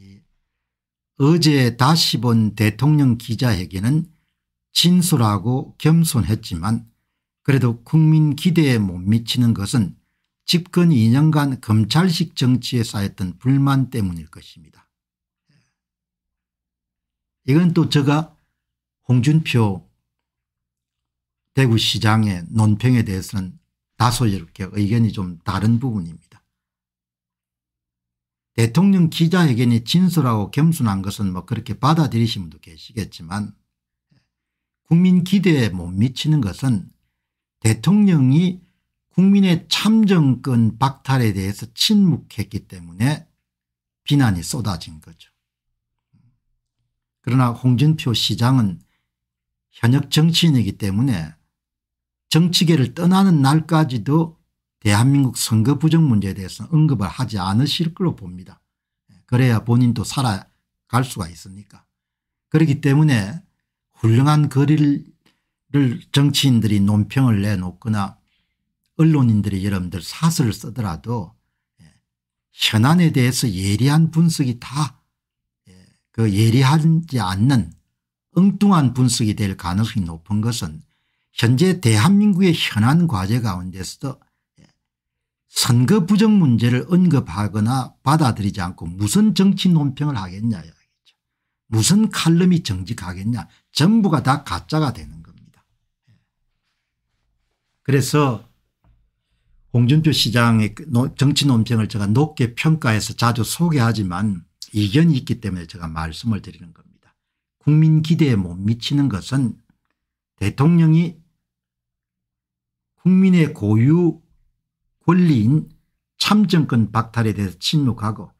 예. 어제 다시 본 대통령 기자회견은 진솔하고 겸손했지만 그래도 국민 기대에 못 미치는 것은 집권 2년간 검찰식 정치에 쌓였던 불만 때문일 것입니다. 예. 이건 또 제가 홍준표 대구시장의 논평에 대해서는 다소 이렇게 의견이 좀 다른 부분입니다. 대통령 기자회견이 진솔하고 겸손한 것은 뭐 그렇게 받아들이신 분도 계시겠지만 국민 기대에 못 미치는 것은 대통령이 국민의 참정권 박탈에 대해서 침묵했기 때문에 비난이 쏟아진 거죠. 그러나 홍준표 시장은 현역 정치인이기 때문에 정치계를 떠나는 날까지도 대한민국 선거 부정 문제에 대해서 언급을 하지 않으실 걸로 봅니다. 그래야 본인도 살아갈 수가 있으니까. 그렇기 때문에 훌륭한 거리를 정치인들이 논평을 내놓거나 언론인들이 여러분들 사설을 쓰더라도 예, 현안에 대해서 예리한 분석이 다그 예, 예리하지 않는 엉뚱한 분석이 될 가능성이 높은 것은 현재 대한민국의 현안 과제 가운데서도 선거 부정 문제를 언급하거나 받아들이지 않고 무슨 정치 논평을 하겠냐 무슨 칼럼이 정직하겠냐 전부가 다 가짜가 되는 겁니다. 그래서 홍준표 시장의 그 정치 논평을 제가 높게 평가해서 자주 소개하지만 이견이 있기 때문에 제가 말씀을 드리는 겁니다. 국민 기대에 못 미치는 것은 대통령이 국민의 고유 권리인 참정권 박탈에 대해서 침묵하고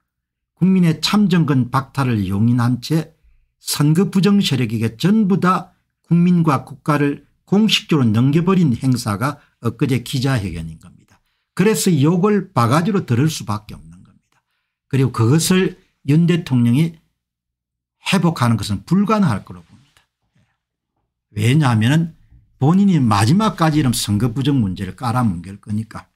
국민의 참정권 박탈을 용인한 채 선거 부정 세력에게 전부 다 국민과 국가를 공식적으로 넘겨버린 행사가 엊그제 기자회견인 겁니다. 그래서 욕을 바가지로 들을 수밖에 없는 겁니다. 그리고 그것을 윤 대통령이 회복하는 것은 불가능할 거로 봅니다. 왜냐하면 본인이 마지막까지 이런 선거 부정 문제를 깔아뭉갤 거니까.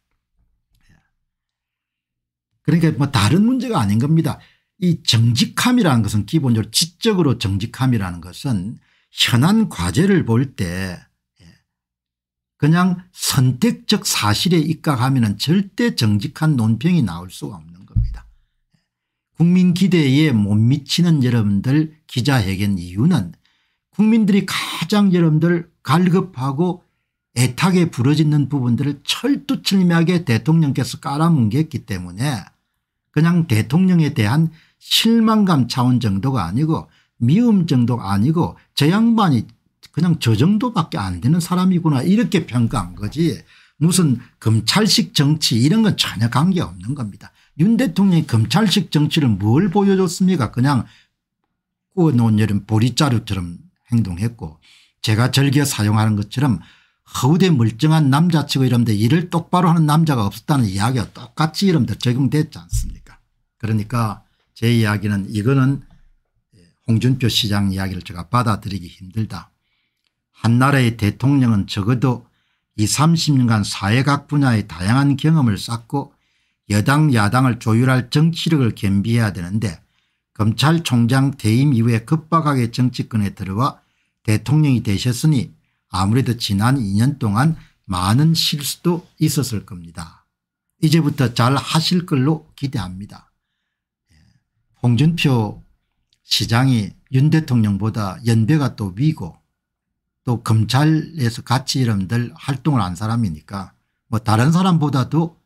그러니까 뭐 다른 문제가 아닌 겁니다. 이 정직함이라는 것은 기본적으로 지적으로 정직함이라는 것은 현안 과제를 볼때 예, 그냥 선택적 사실에 입각하면 절대 정직한 논평이 나올 수가 없는 겁니다. 국민 기대에 못 미치는 여러분들 기자회견 이유는 국민들이 가장 여러분들 갈급하고 애타게 부러지는 부분들을 철두철미하게 대통령께서 깔아뭉갰기 때문에 그냥 대통령에 대한 실망감 차원 정도가 아니고 미움 정도가 아니고 저 양반이 그냥 저 정도밖에 안 되는 사람이구나 이렇게 평가한 거지 무슨 검찰식 정치 이런 건 전혀 관계없는 겁니다. 윤 대통령이 검찰식 정치를 뭘 보여줬습니까 그냥 구워놓은 여름 보리자루처럼 행동했고 제가 즐겨 사용하는 것처럼 허우대 멀쩡한 남자치고 이런데 일을 똑바로 하는 남자가 없었다는 이야기와 똑같이 이런데 적용됐지 않습니까 그러니까 제 이야기는 이거는 예, 홍준표 시장 이야기를 제가 받아들이기 힘들다. 한 나라의 대통령은 적어도 20, 30년간 사회 각 분야의 다양한 경험을 쌓고 여당 야당을 조율할 정치력을 겸비해야 되는데 검찰총장 대임 이후에 급박하게 정치권에 들어와 대통령이 되셨으니 아무래도 지난 2년 동안 많은 실수도 있었을 겁니다. 이제부터 잘 하실 걸로 기대합니다. 홍준표 시장이 윤 대통령보다 연배가 또 위고 또 검찰에서 같이 이런들 활동을 한 사람이니까 뭐 다른 사람보다도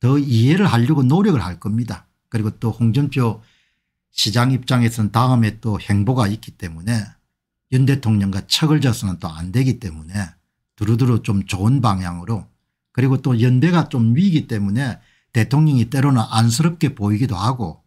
더 이해를 하려고 노력을 할 겁니다. 그리고 또 홍준표 시장 입장에서는 다음에 또 행보가 있기 때문에 윤 대통령과 척을 져서는 또 안 되기 때문에 두루두루 좀 좋은 방향으로 그리고 또연대가좀위기 때문에 대통령이 때로는 안쓰럽게 보이기도 하고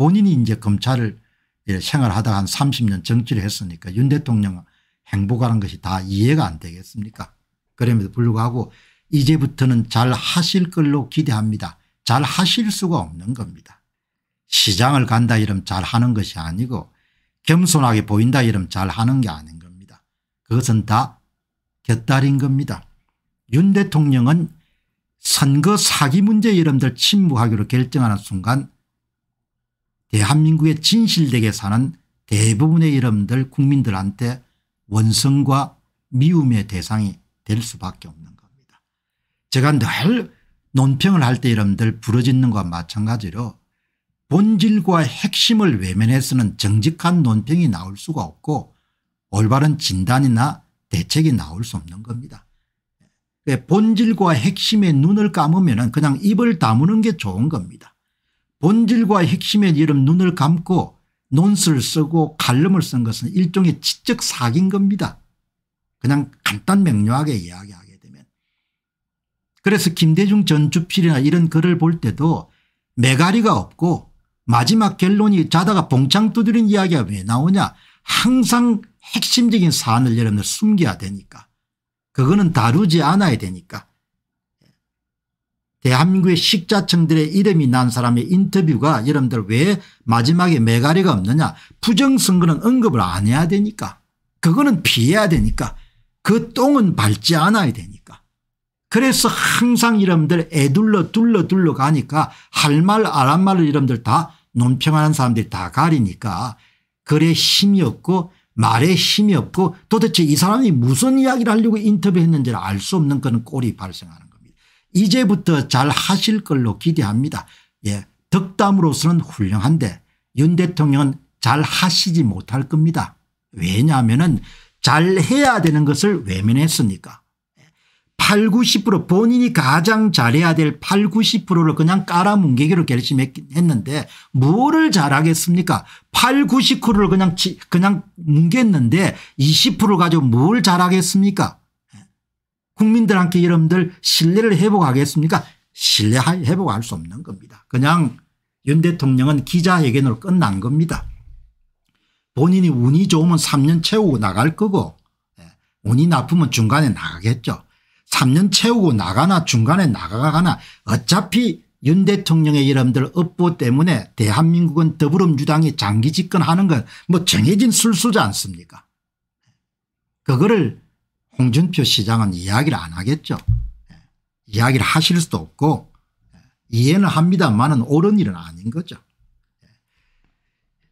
본인이 이제 검찰을 생활하다 가한 30년 정치를 했으니까 윤 대통령 행복가는 것이 다 이해가 안 되겠습니까 그럼에도 불구하고 이제부터는 잘 하실 걸로 기대합니다. 잘 하실 수가 없는 겁니다. 시장을 간다 이러면 잘 하는 것이 아니고 겸손하게 보인다 이러면 잘 하는 게 아닌 겁니다. 그것은 다곁다리인 겁니다. 윤 대통령은 선거 사기 문제 이름들 침묵하기로 결정하는 순간 대한민국에 진실되게 사는 대부분의 여러분들 국민들한테 원성과 미움의 대상이 될 수밖에 없는 겁니다. 제가 늘 논평을 할 때 이름들 부러짓는 것과 마찬가지로 본질과 핵심을 외면해서는 정직한 논평이 나올 수가 없고 올바른 진단이나 대책이 나올 수 없는 겁니다. 예, 본질과 핵심의 눈을 감으면 그냥 입을 다무는 게 좋은 겁니다. 본질과 핵심에 이름 눈을 감고 논술 을 쓰고 칼럼을 쓴 것은 일종의 지적 사기인 겁니다. 그냥 간단 명료하게 이야기하게 되면. 그래서 김대중 전 주필이나 이런 글을 볼 때도 메가리가 없고 마지막 결론이 자다가 봉창 두드린 이야기가 왜 나오냐 항상 핵심적인 사안을 여러분들 숨겨야 되니까 그거는 다루지 않아야 되니까 대한민국의 식자층들의 이름이 난 사람의 인터뷰가 여러분들 왜 마지막에 메가리가 없느냐 부정선거는 언급을 안 해야 되니까 그거는 피해야 되니까 그 똥은 밟지 않아야 되니까 그래서 항상 여러분들 애둘러 둘러 둘러 가니까 할말안한 말을 여러분들 다 논평하는 사람들이 다 가리니까 글에 힘이 없고 말에 힘이 없고 도대체 이 사람이 무슨 이야기를 하려고 인터뷰했는지를 알 수 없는 그런 꼴이 발생하는 이제부터 잘 하실 걸로 기대합니다. 예, 덕담으로서는 훌륭한데 윤 대통령은 잘 하시지 못할 겁니다. 왜냐하면 잘 해야 되는 것을 외면했으니까. 8, 예, 90% 본인이 가장 잘해야 될 8, 90%를 그냥 깔아뭉개기로 결심했는데 뭐를 잘하겠습니까 8, 90%를 그냥 그냥 뭉갰는데 20% 가지고 뭘 잘하겠습니까 국민들한테 여러분들 신뢰를 회복하겠습니까? 신뢰 회복할 수 없는 겁니다. 그냥 윤 대통령은 기자회견으로 끝난 겁니다. 본인이 운이 좋으면 3년 채우고 나갈 거고 예, 운이 나쁘면 중간에 나가겠죠. 3년 채우고 나가나 중간에 나가가나 어차피 윤 대통령의 여러분들 업보 때문에 대한민국은 더불어민주당이 장기 집권하는 건 뭐 정해진 술수지 않습니까 그거를 홍준표 시장은 이야기를 안 하겠죠. 예. 이야기를 하실 수도 없고 예. 이해는 합니다만은 옳은 일은 아닌 거죠.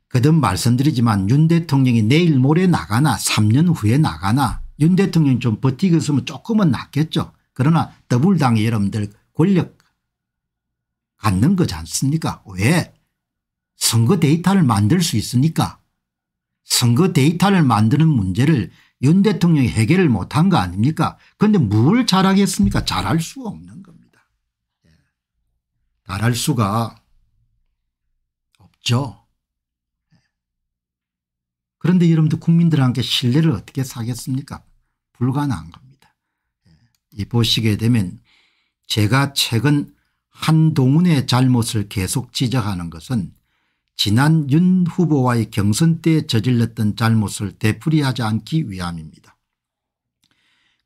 그든 예. 말씀드리지만 윤 대통령이 내일 모레 나가나 3년 후에 나가나 윤 대통령이 좀 버티겠으면 조금은 낫겠죠. 그러나 더불당 여러분들 권력 갖는 거지 않습니까 왜 선거 데이터를 만들 수 있으니까 선거 데이터를 만드는 문제를 윤 대통령이 해결을 못한 거 아닙니까 그런데 뭘 잘하겠습니까 잘할 수가 없는 겁니다. 예. 잘할 수가 없죠. 예. 그런데 여러분들 국민들한테 신뢰를 어떻게 사겠습니까 불가능한 겁니다. 예. 이 보시게 되면 제가 최근 한동훈의 잘못을 계속 지적하는 것은 지난 윤 후보와의 경선 때 저질렀던 잘못을 되풀이하지 않기 위함입니다.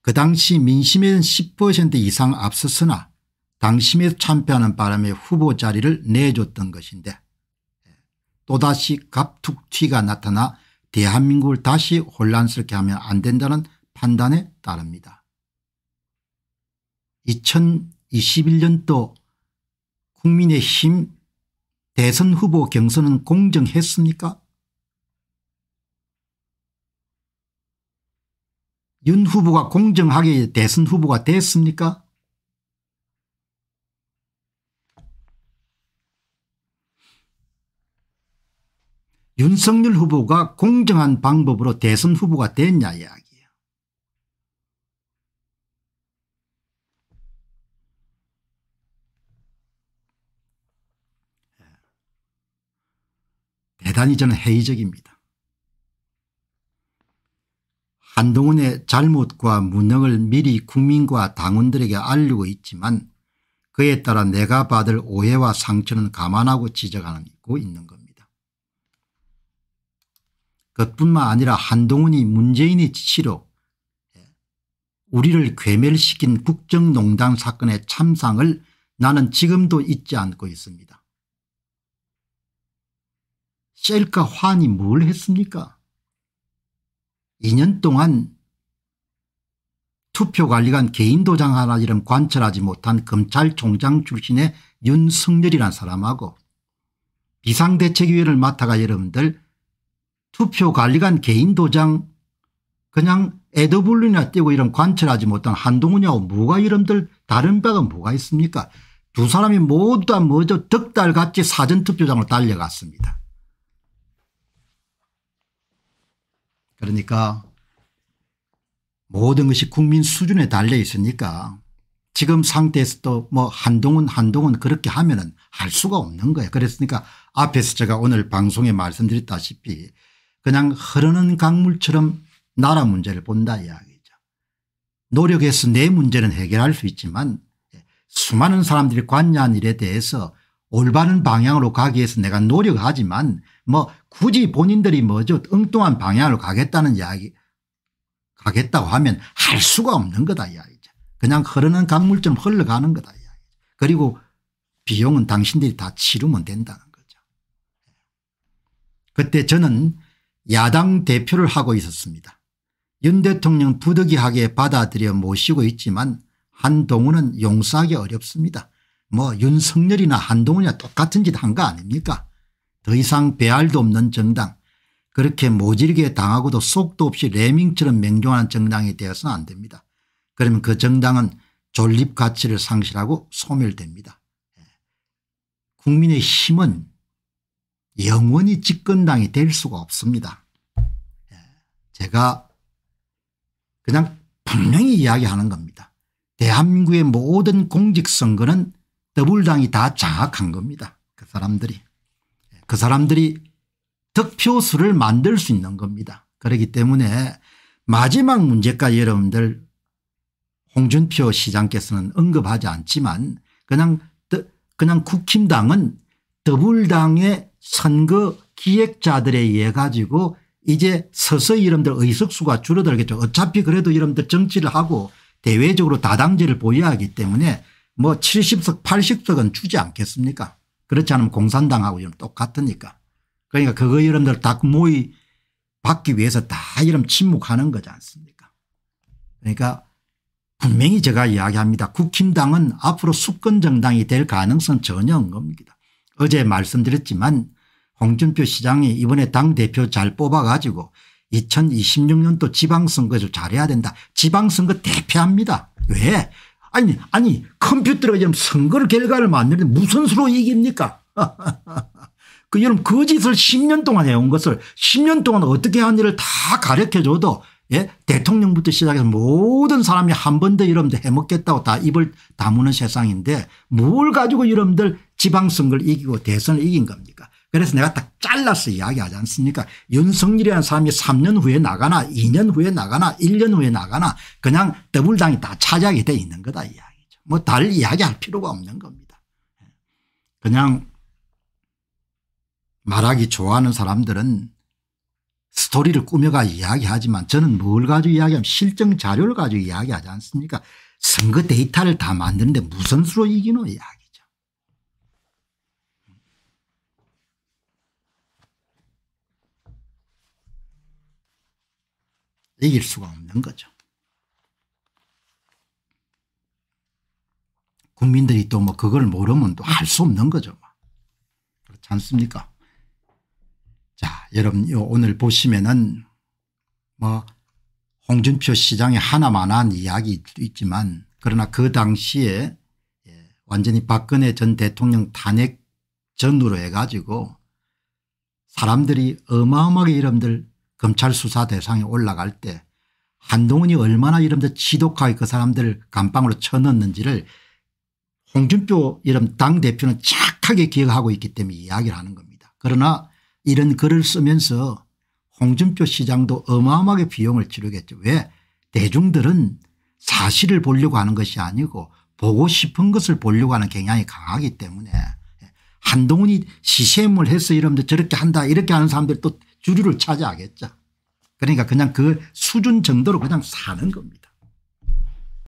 그 당시 민심의 10% 이상 앞섰으나 당심에 참패하는 바람에 후보 자리를 내줬던 것인데 또다시 갑툭튀가 나타나 대한민국을 다시 혼란스럽게 하면 안 된다는 판단에 따릅니다. 2021년도 국민의힘 대선 후보 경선은 공정했습니까 윤 후보가 공정하게 대선 후보가 됐습니까 윤석열 후보가 공정한 방법으로 대선 후보가 됐냐 이야기 대단히 저는 회의적입니다. 한동훈의 잘못과 무능을 미리 국민과 당원들에게 알리고 있지만 그에 따라 내가 받을 오해와 상처는 감안하고 지적하고 있는 겁니다. 그뿐만 아니라 한동훈이 문재인의 지시로 우리를 괴멸시킨 국정농단 사건의 참상을 나는 지금도 잊지 않고 있습니다. 셀카 환이 뭘 했습니까? 2년 동안 투표관리관 개인도장 하나 이름 관철하지 못한 검찰총장 출신의 윤승렬이란 사람하고 비상대책위원을 맡아가 여러분들 투표관리관 개인도장 그냥 에더블루나 띄고 이런 관철하지 못한 한동훈이하고 뭐가 이름들 다른 바가 뭐가 있습니까 두 사람이 모두 다 뭐죠? 덕달같이 사전투표장으로 달려갔습니다. 그러니까 모든 것이 국민 수준에 달려 있으니까 지금 상태에서도 뭐 한동훈 한동훈 그렇게 하면은 할 수가 없는 거예요. 그랬으니까 앞에서 제가 오늘 방송에 말씀드렸다시피 그냥 흐르는 강물처럼 나라 문제를 본다 이야기죠. 노력해서 내 문제는 해결할 수 있지만 수많은 사람들이 관여한 일에 대해서 올바른 방향으로 가기 위해서 내가 노력하지만 뭐 굳이 본인들이 뭐죠 엉뚱한 방향으로 가겠다는 이야기 가겠다고 하면 할 수가 없는 거다 이야기죠. 그냥 흐르는 강물처럼 흘러가는 거다 이야기죠. 그리고 비용은 당신들이 다 치르면 된다는 거죠. 그때 저는 야당 대표를 하고 있었습니다. 윤 대통령 부득이하게 받아들여 모시고 있지만 한동훈은 용서하기 어렵습니다. 뭐 윤석열이나 한동훈이나 똑같은 짓 한 거 아닙니까 더 이상 배알도 없는 정당 그렇게 모질게 당하고도 속도 없이 레밍처럼 맹종하는 정당이 되어서는 안 됩니다. 그러면 그 정당은 존립 가치를 상실하고 소멸됩니다. 예. 국민의 힘은 영원히 집권당이 될 수가 없습니다. 예. 제가 그냥 분명히 이야기하는 겁니다. 대한민국의 모든 공직선거는 더불당이 다 장악한 겁니다. 그 사람들이. 그 사람들이 득표수를 만들 수 있는 겁니다. 그렇기 때문에 마지막 문제까지 여러분들 홍준표 시장께서는 언급하지 않지만 그냥 그냥 국힘당은 더불당의 선거 기획자들에 의해 가지고 이제 서서히 여러분들 의석수가 줄어들겠죠. 어차피 그래도 여러분들 정치를 하고 대외적으로 다당제를 보유하기 때문에 뭐 70석 80석은 주지 않겠습니까 그렇지 않으면 공산당하고 똑같으니까 그러니까 그거 여러분들 다 모의 받기 위해서 다 이런 침묵하는 거지 않습니까 그러니까 분명히 제가 이야기합니다. 국힘당은 앞으로 수권정당이 될 가능성 전혀 없는 겁니다. 어제 말씀드렸지만 홍준표 시장이 이번에 당대표 잘 뽑아가지고 2026년도 지방선거를 잘해야 된다. 지방선거 대패합니다. 왜 아니 아니 컴퓨터가 지금 선거 결과를 만드는데 무슨 수로 이깁니까? 그 여러분 거짓을 10년 동안 해온 것을 10년 동안 어떻게 하는지를 다 가르쳐줘도 예? 대통령부터 시작해서 모든 사람이 한 번 더 여러분들 해먹겠다고 다 입을 다무는 세상인데 뭘 가지고 여러분들 지방선거를 이기고 대선을 이긴 겁니까 그래서 내가 딱 잘라서 이야기하지 않습니까 윤석열이라는 사람이 3년 후에 나가나 2년 후에 나가나 1년 후에 나가나 그냥 더불당이 다 차지하게 돼 있는 거다 이야기죠. 뭐달 이야기할 필요가 없는 겁니다. 그냥 말하기 좋아하는 사람들은 스토리를 꾸며가 이야기하지만 저는 뭘 가지고 이야기하면 실증 자료를 가지고 이야기하지 않습니까 선거 데이터를 다 만드는데 무슨 수로 이기노 이야기. 이길 수가 없는 거죠. 국민들이 또 뭐 그걸 모르면 또 할 수 없는 거죠. 뭐. 그렇지 않습니까? 자, 여러분 오늘 보시면은 뭐 홍준표 시장의 하나만한 이야기 있지만 그러나 그 당시에 예, 완전히 박근혜 전 대통령 탄핵 전후로 해가지고 사람들이 어마어마하게 이름들 검찰 수사 대상에 올라갈 때 한동훈이 얼마나 이름대 지독하게 그 사람들을 감방으로 쳐넣는지를 홍준표 이름 당대표는 착하게 기억하고 있기 때문에 이야기를 하는 겁니다. 그러나 이런 글을 쓰면서 홍준표 시장도 어마어마하게 비용을 지르겠죠. 왜 대중들은 사실을 보려고 하는 것이 아니고 보고 싶은 것을 보려고 하는 경향이 강하기 때문에 한동훈이 시샘을 해서 이러면 저렇게 한다 이렇게 하는 사람들이 또 주류를 차지하겠죠. 그러니까 그냥 그 수준 정도로 그냥 사는 겁니다.